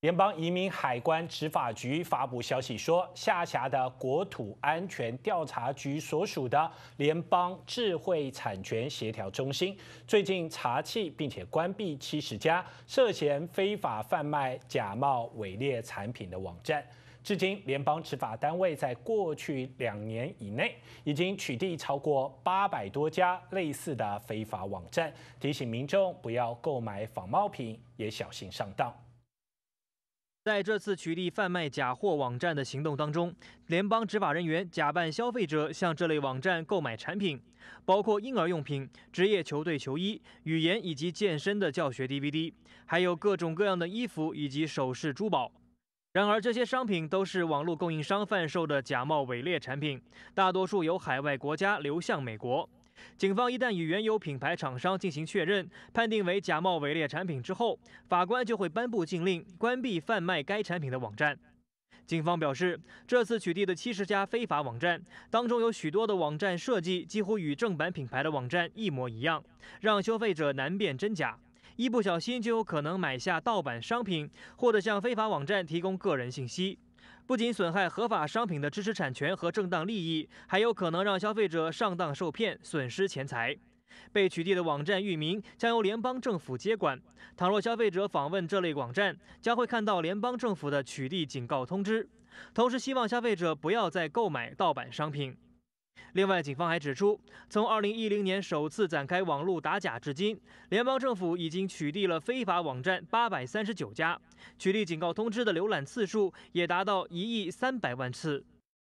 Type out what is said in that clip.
联邦移民海关执法局发布消息说，下辖的国土安全调查局所属的联邦智慧产权协调中心最近查清并且关闭七十家涉嫌非法贩卖假冒伪劣产品的网站。至今，联邦执法单位在过去两年以内已经取缔超过八百多家类似的非法网站，提醒民众不要购买仿冒品，也小心上当。在这次取缔贩卖假货网站的行动当中，联邦执法人员假扮消费者向这类网站购买产品，包括婴儿用品、职业球队球衣、语言以及健身的教学 DVD，还有各种各样的衣服以及首饰珠宝。然而，这些商品都是网络供应商贩售的假冒伪劣产品，大多数由海外国家流向美国。警方一旦与原有品牌厂商进行确认，判定为假冒伪劣产品之后，法官就会颁布禁令，关闭贩卖该产品的网站。警方表示，这次取缔的七十家非法网站当中，有许多的网站设计几乎与正版品牌的网站一模一样，让消费者难辨真假，一不小心就有可能买下盗版商品，或者向非法网站提供个人信息。不仅损害合法商品的知识产权和正当利益，还有可能让消费者上当受骗，损失钱财。被取缔的网站域名将由联邦政府接管。倘若消费者访问这类网站，将会看到联邦政府的取缔警告通知。同时，希望消费者不要再购买盗版商品。另外，警方还指出，从2010年首次展开网络打假至今，联邦政府已经取缔了非法网站839家，取缔警告通知的浏览次数也达到1亿3百万次。